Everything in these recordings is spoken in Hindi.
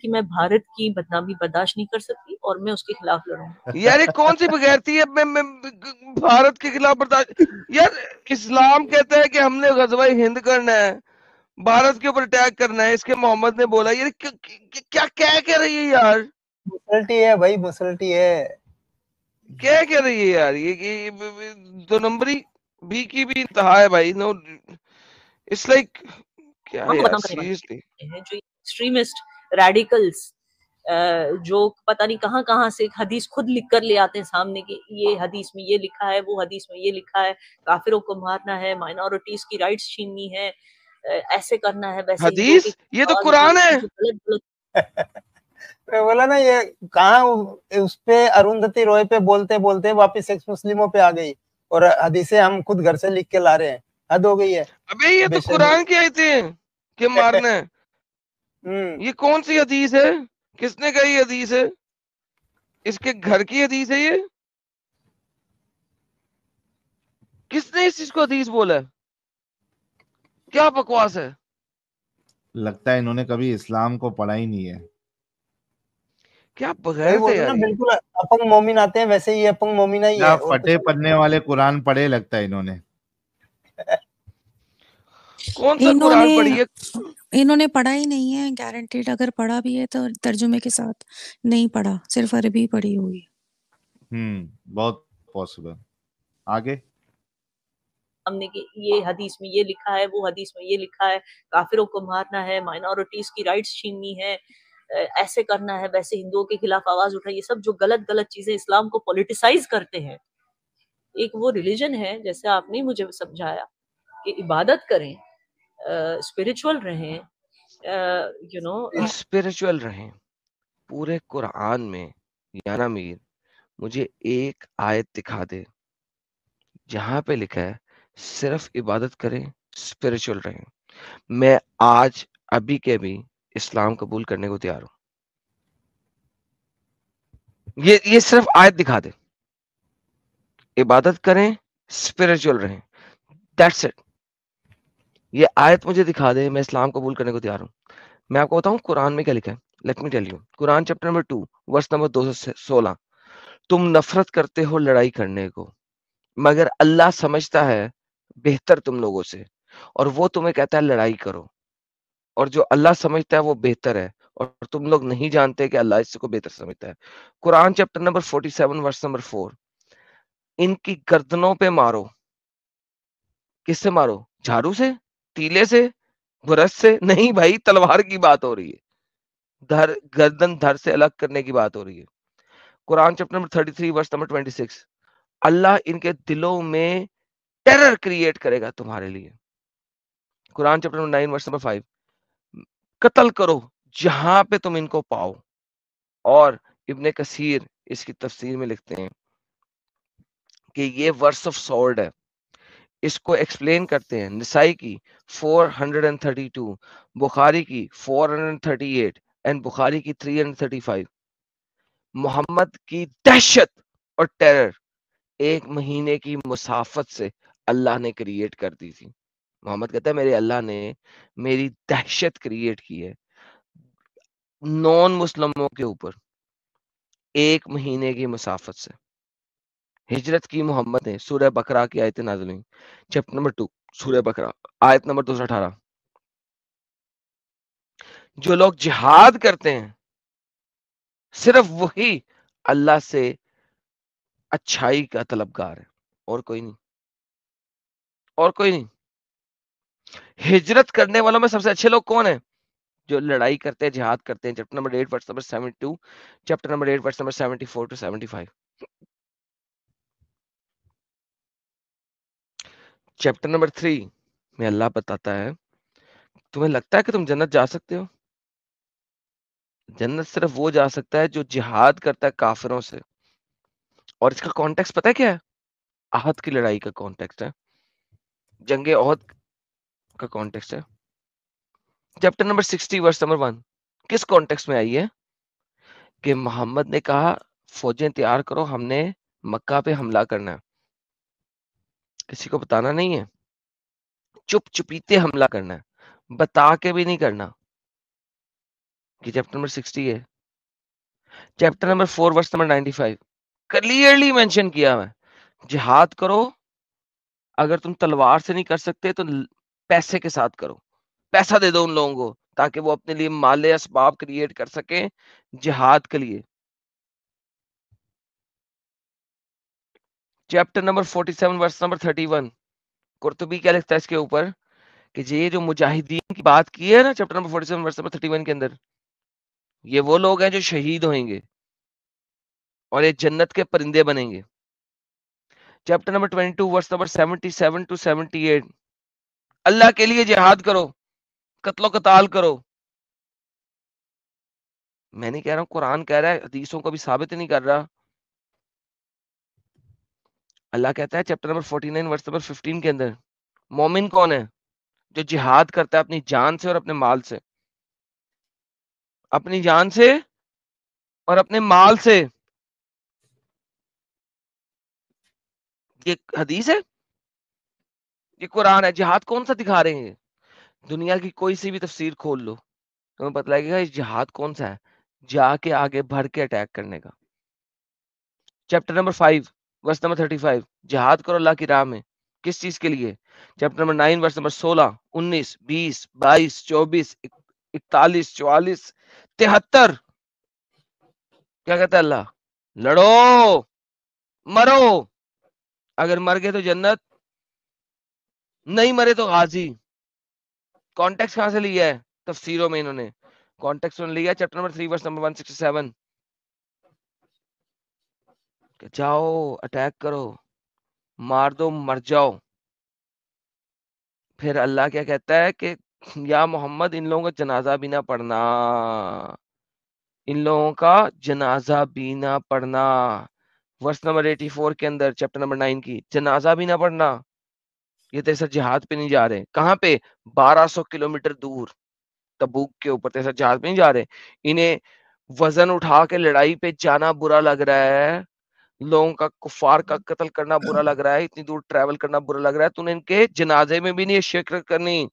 कि मैं भारत की बदनामी बर्दाश्त नहीं कर सकती और मैं उसके खिलाफ लड़ूंगी यार ये कौन सी बगैरती है मैं, मैं भारत के खिलाफ बर्दाश्त यार इस्लाम कहता है कि हमने गजवाई हिंद करना है भारत के ऊपर अटैक करना है इसके मोहम्मद ने बोला यार क्या कह कह रही है यार मुसलटी है भाई मुसलटी है क्या कह रही है यार ये, ये दो नंबरी भी की भी इंतहा है भाई नो इट्स लाइक क्या है सीरियसली जो एक्सट्रीमिस्ट रेडिकल्स जो पता नहीं कहाँ कहाँ से हदीस खुद लिख कर ले आते हैं सामने कि ये हदीस में ये लिखा है वो हदीस में ये लिखा है काफिरों को मारना है माइनॉरिटीज की राइट्स छीननी है ऐसे करना है वैसे हदीस ये तो कुरान है मैं बोला ना ये कहा उस पे अरुंधति रॉय पे बोलते बोलते वापस एक्स मुस्लिमों पे आ गई और हदीसे हम खुद घर से लिख के ला रहे हैं हद हो गई है अबे ये तो कुरान की आयतें कि मारना है हम्म। ये कौन सी हदीस है किसने कही हदीस है इसके घर की हदीस है ये किसने इस चीज को हदीस बोला है क्या बकवास है लगता है इन्होंने कभी इस्लाम को पढ़ा ही नहीं है क्या बगैर तो बिल्कुल अपंग मोमिन आते हैं वैसे ही अपंग मोमिना तो फटे पढ़ने वाले कुरान पढ़े लगता है इन्होंने कौन सा कुरान है इन्होंने पढ़ा ही नहीं है गारंटेड अगर पढ़ा भी है तो तर्जुमे के साथ नहीं पढ़ा सिर्फ अरबी पढ़ी हुई हम्म बहुत पॉसिबल आगे हमने कि ये हदीस में ये लिखा है वो हदीस में ये लिखा है काफिरों को मारना है माइनॉरिटीज की राइट्स छीननी है ऐसे करना है वैसे हिंदुओं के खिलाफ आवाज उठा ये सब जो गलत गलत चीजें इस्लाम को पॉलिटिसाइज करते हैं एक वो रिलीजन है जैसे आपने मुझे समझाया कि इबादत करें स्पिरिचुअल रहें यू नो स्पिरिचुअल रहें पूरे कुरान में याना मीर मुझे एक आयत दिखा दे जहां पे लिखा है सिर्फ इबादत करें स्पिरिचुअल रहें मैं आज अभी के भी इस्लाम कबूल करने को तैयार हूं ये ये सिर्फ आयत दिखा दे इबादत करें स्पिरिचुअल रहें दैट्स इट ये आयत मुझे दिखा दे मैं इस्लाम कबूल करने को तैयार हूँ मैं आपको बताऊँ कुरान में क्या लिखा है let me tell you Quran chapter number two verse number दो सौ तुम नफरत करते हो लड़ाई करने को मगर अल्लाह समझता है बेहतर तुम लोगों से और वो तुम्हें कहता है लड़ाई करो और जो अल्लाह समझता है वो बेहतर है और तुम लोग नहीं जानते कि अल्लाह इसको बेहतर समझता है Quran chapter number forty seven verse number four इनकी गर्दनों पे मारो किससे मारो झाड़ू से हथीले से घुरस से नहीं भाई तलवार की बात हो रही है धर गर्दन धर से अलग करने की बात हो रही है Quran chapter number thirty three verse number twenty six Allah इनके दिलों में टेरर क्रिएट करेगा तुम्हारे लिए Quran chapter number nine verse number five कत्ल करो जहां पे तुम इनको पाओ और इबन कसीर इसकी तफसीर में लिखते हैं कि ये वर्स ऑफ सॉर्ड है इसको एक्सप्लेन करते हैं नसाई की 432 बुखारी की 438 एंड बुखारी की 335 मोहम्मद की दहशत और टेरर एक महीने की मुसाफत से अल्लाह ने क्रिएट कर दी थी मोहम्मद कहता है मेरे अल्लाह ने मेरी दहशत क्रिएट की है नॉन मुस्लिमों के ऊपर एक महीने की मुसाफत से हिजरत की मोहम्मद ने सूर्य बकरा की आयत नाजिल हुई चैप्टर नंबर टू सूर्य बकरा आयत नंबर दो जो लोग जिहाद करते हैं सिर्फ वही अल्लाह से अच्छाई का तलबगार है और कोई नहीं और कोई नहीं हिजरत करने वालों में सबसे अच्छे लोग कौन है जो लड़ाई करते हैं जिहाद करते हैं chapter number eight verse number seventy two chapter number eight verse number seventy four to seventy five chapter number three में अल्लाह बताता है तुम्हें लगता है कि तुम जन्नत जा सकते हो जन्नत सिर्फ वो जा सकता है जो जिहाद करता है काफिरों से और इसका कॉन्टेक्स्ट पता है क्या है आहद की लड़ाई का कॉन्टेक्स्ट है जंग अहद का कॉन्टेक्स्ट है chapter number sixty verse number one किस कॉन्टेक्स में आई है कि मोहम्मद ने कहा फौजें तैयार करो हमने मक्का पे हमला करना है किसी को बताना नहीं है चुप चुपीते हमला करना है बता के भी नहीं करना कि चैप्टर नंबर सिक्सटी है chapter number four verse number ninety five clearly mention किया मैं जिहाद करो अगर तुम तलवार से नहीं कर सकते तो पैसे के साथ करो पैसा दे दो उन लोगों को ताकि वो अपने लिए माले इसबाब क्रिएट कर सके जिहाद के लिए chapter number 47 verse number 31 Qurtubi क्या लिखता है इसके ऊपर कि ये जो मुजाहिदीन की बात की है ना चैप्टर नंबर 47 वर्स नंबर 31 के अंदर ये वो लोग हैं जो शहीद होंगे और ये जन्नत के परिंदे बनेंगे chapter number 22 verse number 77 to 78 अल्लाह के लिए जिहाद करो कत्लो कताल करो मैंने कह रहा हूं कुरान कह रहा है हदीसों को भी साबित नहीं कर रहा अल्लाह कहता है चैप्टर नंबर 49 वर्स नंबर 15 के अंदर मोमिन कौन है जो जिहाद करता है अपनी जान से और अपने माल से अपनी जान से और अपने माल से ये हदीस है ये कुरान है जिहाद कौन सा दिखा रहे हैं दुनिया की कोई सी भी तफसीर खोल लो तो तुम्हें पता लगेगा इस जिहाद कौन सा है जाके आगे भर के अटैक करने का chapter number five verse number thirty five जहाद करो अल्लाह की राह में किस चीज के लिए chapter number nine verse number सोलह उन्नीस बीस बाईस चौबीस इकतालीस चौवालीस तिहत्तर क्या कहता है अल्लाह लड़ो मरो अगर मर गए तो जन्नत नहीं मरे तो गाजी कॉन्टेक्स्ट कहां से लिया है तफसीरों में इन्होंने कॉन्टेक्स्ट लिया chapter number three verse number one sixty seven जाओ अटैक करो मार दो मर जाओ फिर अल्लाह क्या कहता है कि या मोहम्मद इन लोगों का जनाजा भी ना पढ़ना इन लोगों का जनाजा भी ना पढ़ना वर्स नंबर एटी फोर के अंदर चैप्टर नंबर नाइन की जनाजा भी ना पढ़ना ये तेरे साथ जिहाद पे नहीं जा रहे कहाँ पे बारह 1200 किलोमीटर दूर तबूक के ऊपर तेसर साथ जहाज पे नहीं जा रहे इन्हें वजन उठा के लड़ाई पे जाना बुरा लग रहा है लोगों का कुफार का हम्म। कत्ल करना बुरा लग रहा है इतनी दूर ट्रैवल करना बुरा लग रहा है तूने इनके जनाजे में भी नहीं शिरकत करनी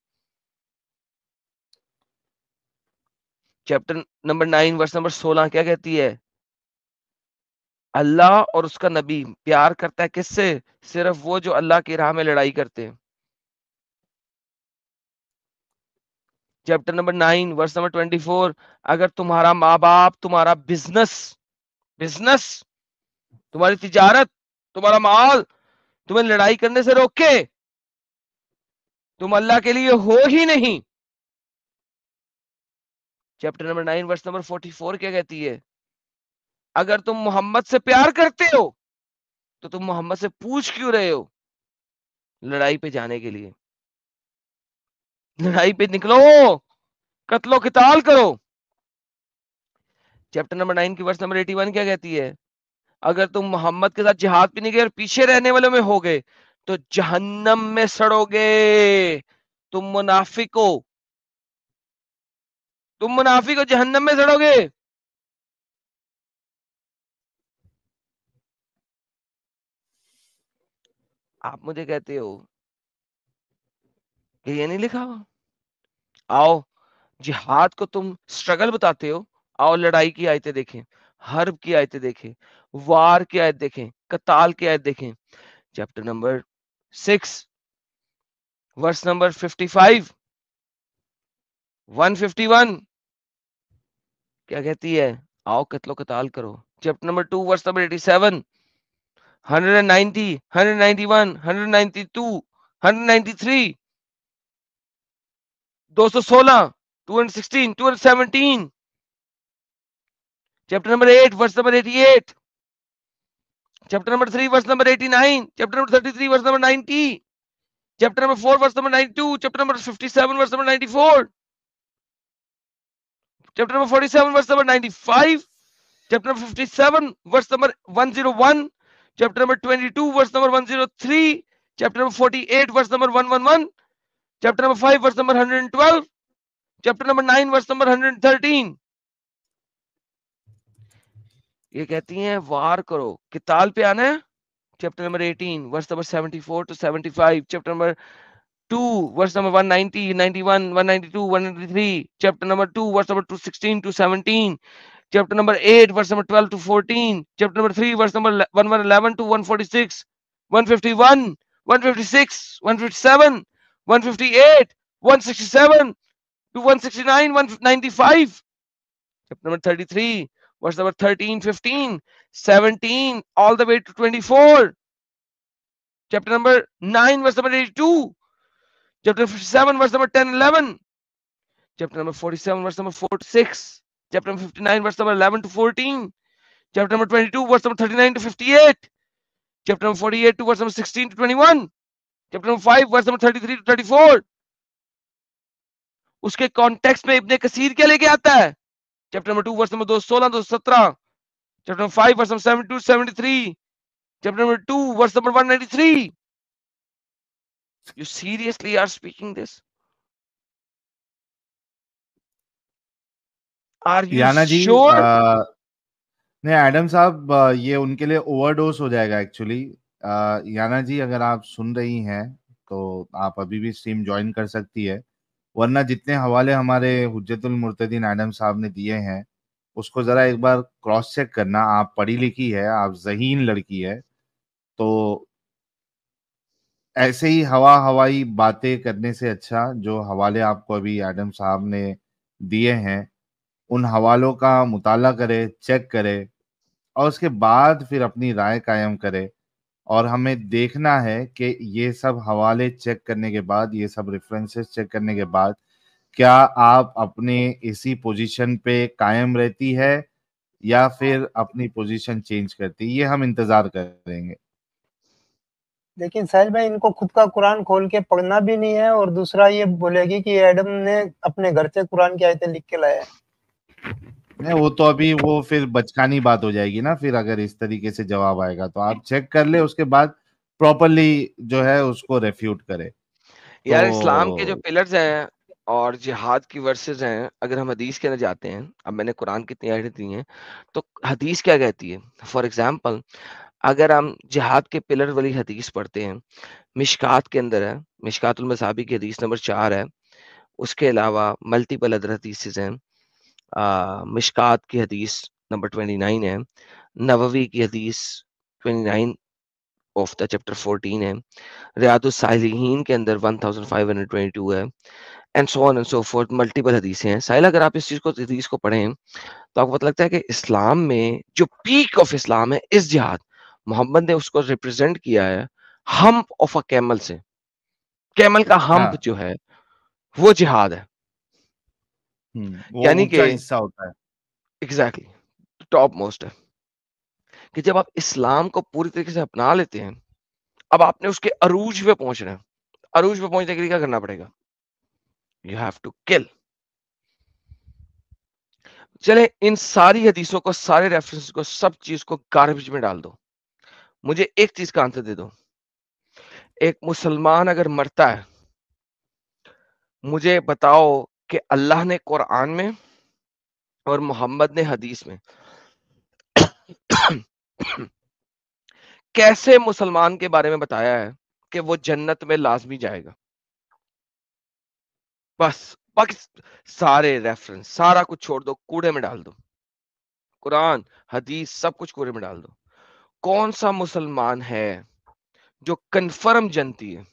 chapter number nine verse number सोलह क्या कहती है अल्लाह और उसका नबी प्यार करता है किससे सिर्फ वो जो अल्लाह की राह में लड़ाई करते हैं chapter number nine verse number twenty four अगर तुम्हारा माँ बाप तुम्हारा बिजनेस बिजनेस तुम्हारी तिजारत तुम्हारा माल तुम्हें लड़ाई करने से रोके तुम अल्लाह के लिए हो ही नहीं chapter number nine verse number forty four क्या कहती है अगर तुम मोहम्मद से प्यार करते हो तो तुम मोहम्मद से पूछ क्यों रहे हो लड़ाई पे जाने के लिए लड़ाई पे निकलो कतलो किताल करो चैप्टर नंबर नाइन की वर्ष नंबर एटी वन क्या कहती है अगर तुम मोहम्मद के साथ जिहाद भी नहीं गए और पीछे रहने वालों में हो गए तो जहन्नम में सड़ोगे तुम मुनाफिक हो तुम मुनाफिक हो जहन्नम में सड़ोगे आप मुझे कहते हो कि ये नहीं लिखा हुआ आओ जिहाद को तुम स्ट्रगल बताते हो आओ लड़ाई की आयतें देखें हर्ब की आयतें देखें वार की आयत देखें कताल की आयत देखें chapter number six verse number fifty five one fifty one क्या कहती है आओ कतलो कताल करो chapter number two verse number eighty seven hundred and ninety hundred ninety one hundred ninety two hundred ninety three दो सौ सोलह two hundred sixteen two hundred seventeen chapter number 8 verse number 88 chapter number 3 verse number 89 chapter number 33 verse number 90 chapter number 4 verse number 92 chapter number 57 verse number 94 chapter number 47 verse number 95 chapter number 57 verse number 101 chapter number 22 verse number 103 chapter number 48 verse number 111 chapter number 5 verse number 112 chapter number 9 verse number 113 ये कहती हैं वार करो किताल पे आना है chapter number 18 verse number 74 to 75 chapter number 2 verse number 190 91 192 193 chapter number 2 verse number 216 to 17 chapter number 8 verse number 12 to 14 chapter number 3 verse number 111 to 146 151 156 157 158 167 to 169 195 chapter number 33 verse number 13 15 17 all the way to 24 chapter number 9 verse number 82 chapter 7 verse number 10 11 chapter number 47 verse number 46 chapter number 59 verse number 11 to 14 chapter number 22 verse number 39 to 58 chapter number 48 to verse number 16 to 21 chapter number 5 verse number 33 to 34 उसके कॉन्टेक्स्ट में इब्ने कसीर क्या लेके आता है chapter number two verse number दो सोलह दो सत्रह chapter number five verse number seven to seventy three chapter number two verse number one ninety three you seriously are speaking this are you sure नहीं एडम साहब ये उनके लिए ओवरडोज हो जाएगा एक्चुअली याना जी अगर आप सुन रही हैं तो आप अभी भी स्ट्रीम ज्वाइन कर सकती है वरना जितने हवाले हमारे हुज्जतुल मुर्तदीन आडम साहब ने दिए हैं उसको ज़रा एक बार क्रॉस चेक करना आप पढ़ी लिखी है आप जहीन लड़की है तो ऐसे ही हवा हवाई बातें करने से अच्छा जो हवाले आपको अभी एडम साहब ने दिए हैं उन हवालों का मुताला करे चेक करे और उसके बाद फिर अपनी राय कायम करे और हमें देखना है कि ये सब हवाले चेक करने के बाद ये सब रेफरेंसेस चेक करने के बाद क्या आप अपने इसी पोजीशन पे कायम रहती है या फिर अपनी पोजीशन चेंज करती है ये हम इंतजार करेंगे लेकिन साहिल भाई इनको खुद का कुरान खोल के पढ़ना भी नहीं है और दूसरा ये बोलेगी कि एडम ने अपने घर से कुरान की आयतें लिख के लाया है नहीं वो तो अभी वो फिर बचकानी बात हो जाएगी ना फिर अगर इस तरीके से जवाब आएगा तो आप चेक कर ले उसके बाद प्रॉपरली जो है उसको रेफ्यूट करे यार तो... इस्लाम के जो पिलर्स हैं और जिहाद की वर्सेस हैं अगर हम हदीस के अंदर जाते हैं अब मैंने कुरान की तैयारी दी है तो हदीस क्या कहती है फॉर एग्जाम्पल अगर हम जिहाद के पिलर वाली हदीस पढ़ते हैं मिशकात के अंदर है मिशकातुल मसाबी की हदीस नंबर चार है उसके अलावा मल्टीपल अदर हदीसेज हैं मिशकात की हदीस नंबर ट्वेंटी नाइन है नववी की हदीस twenty nine of the chapter fourteen है रियातुलसाहलीन के अंदर one thousand five hundred twenty two है and so on and so forth multiple हदीसें हैं साहिल अगर आप इस चीज़ को हदीस को पढ़ें तो आपको पता लगता है कि इस्लाम में जो पीक ऑफ इस्लाम है इस जिहाद मोहम्मद ने उसको रिप्रजेंट किया है हम्प ऑफ अ कैमल से कैमल का हम्प हाँ। जो है वो जिहाद है Hmm. यानी कि हिस्सा होता है एग्जैक्टली टॉप मोस्ट है कि जब आप इस्लाम को पूरी तरीके से अपना लेते हैं अब आपने उसके अरूज पे पहुंचना है अरूज पे पहुंचने के लिए क्या करना पड़ेगा यू हैव टू किल चले इन सारी हदीसों को सारे रेफरेंस को सब चीज को गार्बेज में डाल दो मुझे एक चीज का आंसर दे दो एक मुसलमान अगर मरता है मुझे बताओ कि अल्लाह ने कुरान में और मोहम्मद ने हदीस में कैसे मुसलमान के बारे में बताया है कि वो जन्नत में लाजमी जाएगा बस बाकी सारे रेफरेंस सारा कुछ छोड़ दो कूड़े में डाल दो कुरान हदीस सब कुछ कूड़े में डाल दो कौन सा मुसलमान है जो कन्फर्म जनती है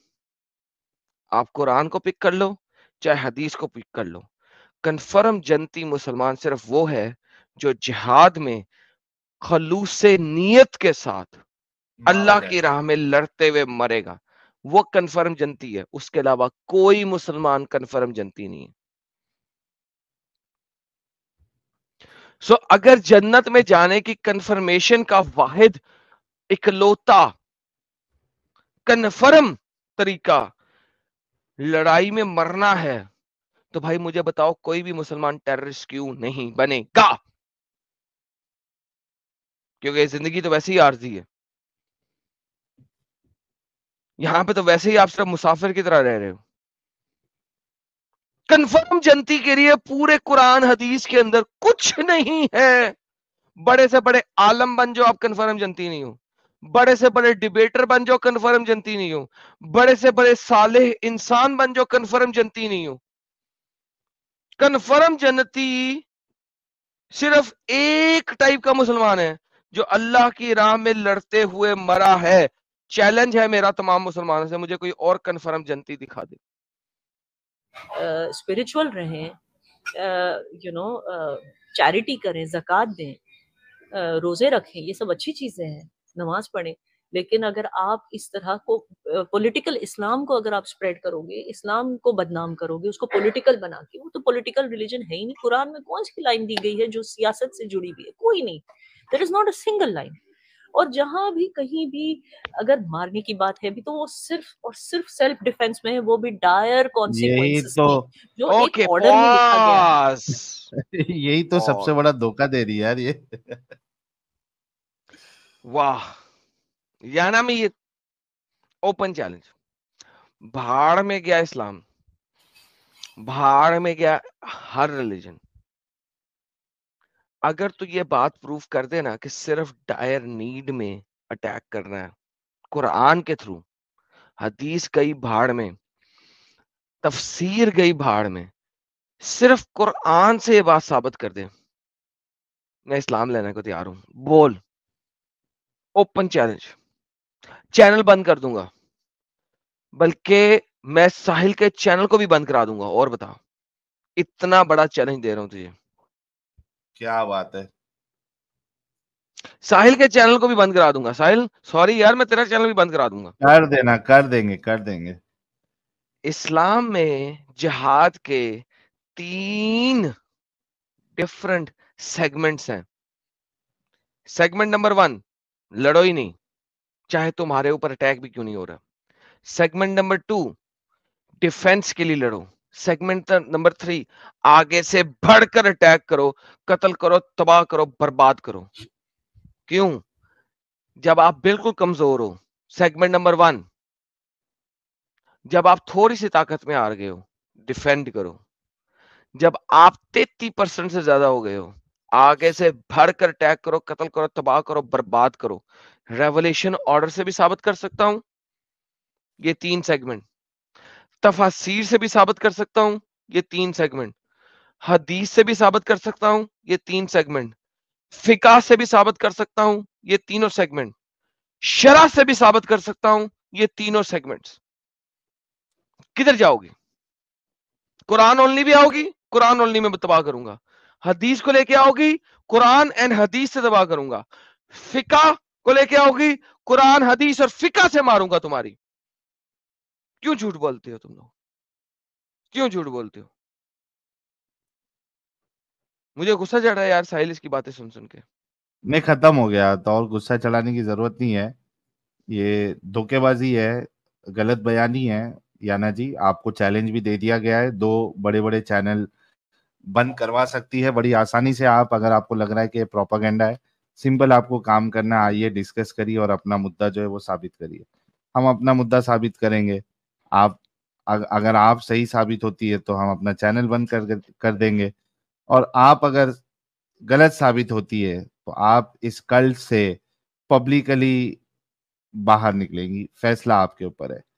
आप कुरान को पिक कर लो चाहे हदीस को पिक कर लो कन्फर्म जनती मुसलमान सिर्फ वो है जो जिहाद में खलूस नीयत के साथ अल्लाह की राह में लड़ते हुए मरेगा वो कन्फर्म जनती है उसके अलावा कोई मुसलमान कन्फर्म जनती नहीं है सो so, अगर जन्नत में जाने की कन्फर्मेशन का वाहिद इकलौता कन्फर्म तरीका लड़ाई में मरना है तो भाई मुझे बताओ कोई भी मुसलमान टेररिस्ट क्यों नहीं बनेगा क्योंकि जिंदगी तो वैसे ही आरजी है यहां पे तो वैसे ही आप सिर्फ मुसाफिर की तरह रह रहे हो कंफर्म जनती के लिए पूरे कुरान हदीस के अंदर कुछ नहीं है बड़े से बड़े आलम बन जो आप कंफर्म जनती नहीं हो बड़े से बड़े डिबेटर बन जाओ कन्फर्म जनती नहीं हो बड़े से बड़े साले इंसान बन जाओ कन्फर्म जनती नहीं हो कन्फर्म जनती सिर्फ एक टाइप का मुसलमान है जो अल्लाह की राह में लड़ते हुए मरा है चैलेंज है मेरा तमाम मुसलमानों से मुझे कोई और कन्फर्म जनती दिखा दे स्पिरिचुअल uh, रहें यू नो चैरिटी करें जक़ात दें uh, रोजे रखें ये सब अच्छी चीजें हैं नमाज पढ़ें लेकिन अगर आप इस तरह को पॉलिटिकल इस्लाम को अगर आप स्प्रेड करोगे इस्लाम को बदनाम करोगे उसको पॉलिटिकल बना के वो तो पॉलिटिकल रिलीजन है ही नहीं कुरान में कौन सी लाइन दी गई है जो सियासत से जुड़ी हुई है कोई नहीं there is not a single line और जहां भी कहीं भी अगर मारने की बात है भी तो वो सिर्फ और सिर्फ सेल्फ डिफेंस में है वो भी डायर कॉन्सिक्वेंसेस तो, जो okay, एक ऑर्डर यही तो सबसे बड़ा धोखा दे रही है यार ये वाह याना में ये ओपन चैलेंज भाड़ में गया इस्लाम भाड़ में गया हर रिलीजन अगर तो ये बात प्रूव कर देना कि सिर्फ डायर नीड में अटैक करना है कुरान के थ्रू हदीस गई भाड़ में तफसीर गई भाड़ में सिर्फ कुरान से ये बात साबित कर दे मैं इस्लाम लेने को तैयार हूं बोल ओपन चैलेंज चैनल बंद कर दूंगा बल्कि मैं साहिल के चैनल को भी बंद करा दूंगा और बताओ इतना बड़ा चैलेंज दे रहा हूं तुझे क्या बात है साहिल के चैनल को भी बंद करा दूंगा साहिल सॉरी यार मैं तेरा चैनल भी बंद करा दूंगा कर देना कर देंगे कर देंगे इस्लाम में जहाद के तीन डिफरेंट सेगमेंट्स हैं सेगमेंट नंबर वन लड़ो ही नहीं चाहे तुम्हारे ऊपर अटैक भी क्यों नहीं हो रहा सेगमेंट नंबर टू डिफेंस के लिए लड़ो सेगमेंट नंबर थ्री आगे से बढ़कर अटैक करो कत्ल करो तबाह करो बर्बाद करो क्यों जब आप बिल्कुल कमजोर हो सेगमेंट नंबर वन जब आप थोड़ी सी ताकत में आ गए हो डिफेंड करो जब आप तेती परसेंट से ज्यादा हो गए हो आगे से भर कर टैग करो कत्ल करो तबाह करो बर्बाद करो रेवलेशन ऑर्डर से भी साबित कर सकता हूं ये तीन सेगमेंट तफासीर से भी साबित कर सकता हूं ये तीन सेगमेंट हदीस से भी साबित कर सकता हूं ये तीन सेगमेंट फिका से भी साबित कर सकता हूं ये तीनों सेगमेंट शरा से भी साबित कर सकता हूं ये तीनों सेगमेंट्स किधर जाओगे कुरान ओनली भी आओगी कुरान ओनली में तबाह करूंगा हदीस को लेके आओगी कुरान एंड हदीस से दबा करूंगा फिका को लेके आओगी कुरान हदीस और फिका से मारूंगा तुम्हारी क्यों झूठ बोलते हो तुम लोग क्यों झूठ बोलते हो मुझे गुस्सा चढ़ रहा है यार साहिल इसकी बातें सुन सुन के नहीं खत्म हो गया तो और गुस्सा चढ़ाने की जरूरत नहीं है ये धोखेबाजी है गलत बयानी है याना जी आपको चैलेंज भी दे दिया गया है दो बड़े बड़े चैनल बंद करवा सकती है बड़ी आसानी से आप अगर आपको लग रहा है कि प्रोपागेंडा है सिंपल आपको काम करना आइए डिस्कस करिए और अपना मुद्दा जो है वो साबित करिए हम अपना मुद्दा साबित करेंगे आप अगर आप सही साबित होती है तो हम अपना चैनल बंद कर कर देंगे और आप अगर गलत साबित होती है तो आप इस कल्ट से पब्लिकली बाहर निकलेंगी फैसला आपके ऊपर है